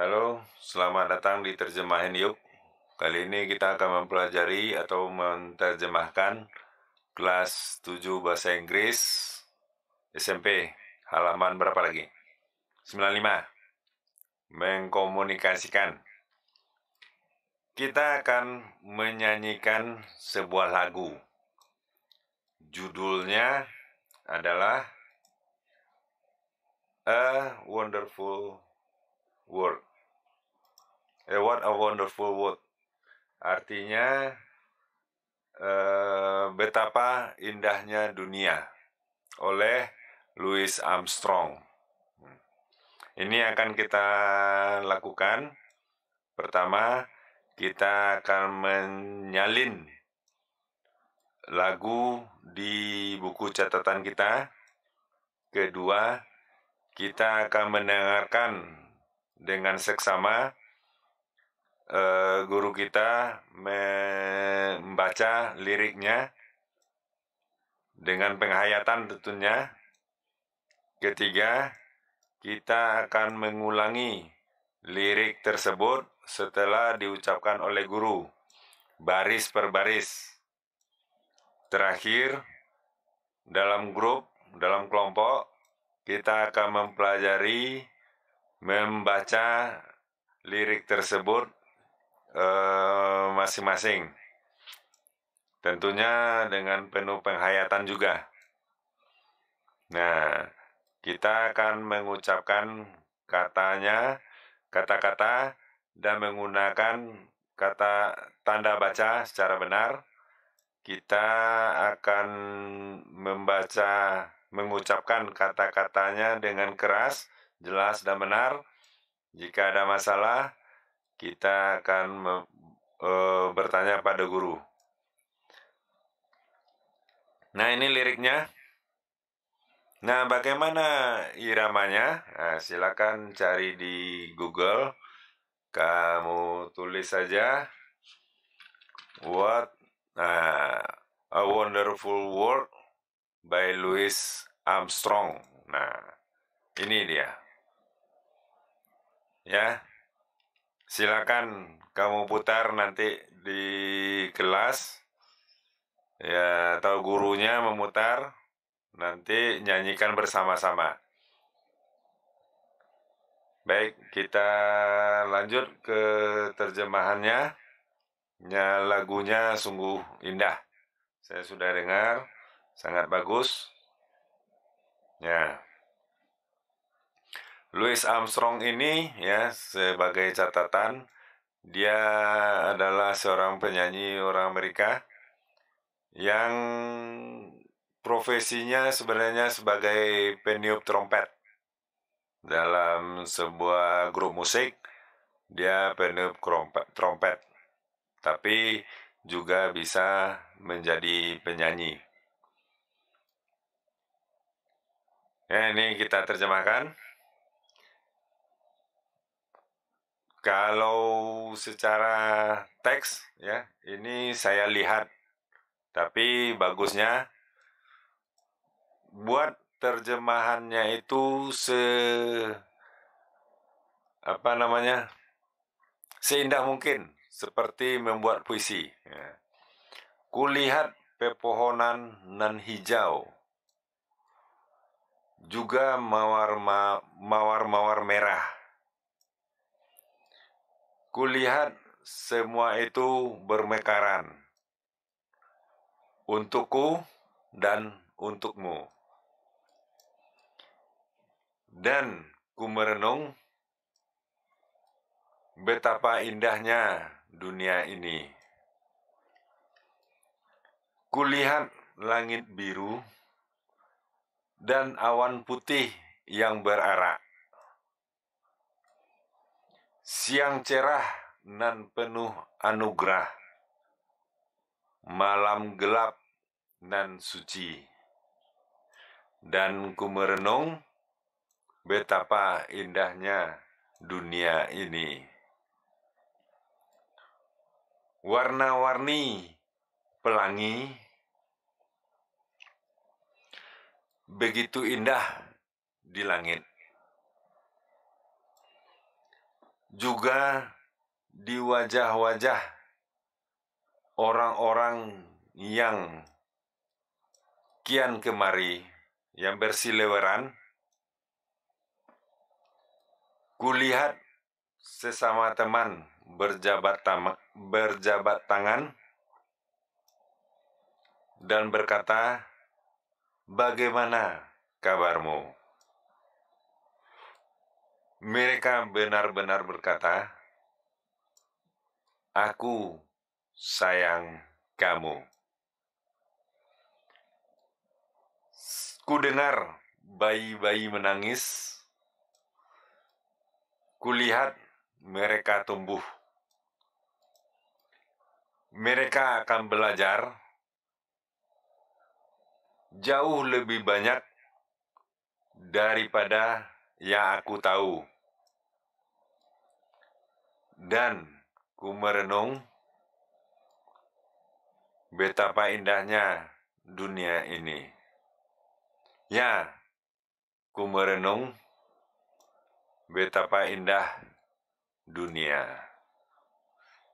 Halo, selamat datang di terjemahan Yuk. Kali ini kita akan mempelajari atau menterjemahkan kelas 7 Bahasa Inggris SMP, halaman berapa lagi? 95. Mengkomunikasikan. Kita akan menyanyikan sebuah lagu. Judulnya adalah A Wonderful World eh, what a wonderful world artinya eh, betapa indahnya dunia oleh Louis Armstrong hmm. ini akan kita lakukan pertama kita akan menyalin lagu di buku catatan kita. Kedua, kita akan mendengarkan dengan seksama Eh, guru kita membaca liriknya dengan penghayatan tentunya. Ketiga, kita akan mengulangi lirik tersebut setelah diucapkan oleh guru, baris per baris. Terakhir, dalam grup, dalam kelompok, kita akan mempelajari membaca lirik tersebut Eh, masing-masing. Tentunya dengan penuh penghayatan juga. Nah, kita akan mengucapkan katanya, kata-kata dan menggunakan kata tanda baca secara benar. Kita akan membaca, mengucapkan kata-katanya dengan keras, jelas dan benar. Jika ada masalah, kita akan e, bertanya pada guru. Nah, ini liriknya. Nah, bagaimana iramanya? Nah, silakan cari di Google. Kamu tulis saja What nah, A Wonderful World by Louis Armstrong. Nah, ini dia. Ya silakan kamu putar nanti di kelas ya atau gurunya memutar nanti nyanyikan bersama-sama baik kita lanjut ke terjemahannya ya, lagunya sungguh indah saya sudah dengar sangat bagus ya Louis Armstrong ini ya sebagai catatan dia adalah seorang penyanyi orang Amerika yang profesinya sebenarnya sebagai peniup trompet dalam sebuah grup musik dia peniup trompet, trompet tapi juga bisa menjadi penyanyi. Ya, ini kita terjemahkan. Kalau secara teks ya, ini saya lihat tapi bagusnya buat terjemahannya itu se apa namanya? seindah mungkin seperti membuat puisi. Ya. Kulihat pepohonan nan hijau juga mawar-mawar merah Kulihat semua itu bermekaran untukku dan untukmu. Dan ku merenung betapa indahnya dunia ini. Kulihat langit biru dan awan putih yang berarak. Siang cerah nan penuh anugerah, malam gelap nan suci. Dan ku merenung betapa indahnya dunia ini. Warna-warni pelangi begitu indah di langit. juga di wajah-wajah orang-orang yang kian kemari, yang bersileweran, kulihat sesama teman berjabat, tama, berjabat tangan dan berkata, Bagaimana kabarmu? mereka benar-benar berkata, "Aku sayang kamu." Kudengar bayi-bayi menangis. Kulihat mereka tumbuh. Mereka akan belajar jauh lebih banyak daripada yang aku tahu. Dan ku merenung betapa indahnya dunia ini. Ya, ku merenung betapa indah dunia.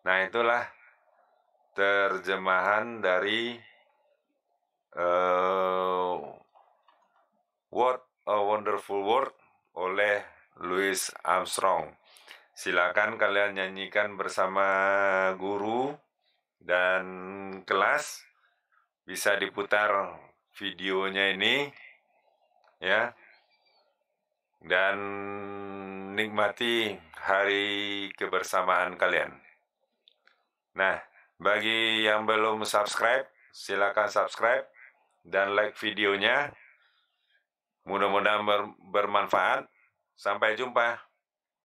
Nah, itulah terjemahan dari uh, What a Wonderful World oleh Louis Armstrong. Silakan kalian nyanyikan bersama guru dan kelas. Bisa diputar videonya ini ya. Dan nikmati hari kebersamaan kalian. Nah, bagi yang belum subscribe, silakan subscribe dan like videonya Mudah-mudahan bermanfaat. Sampai jumpa.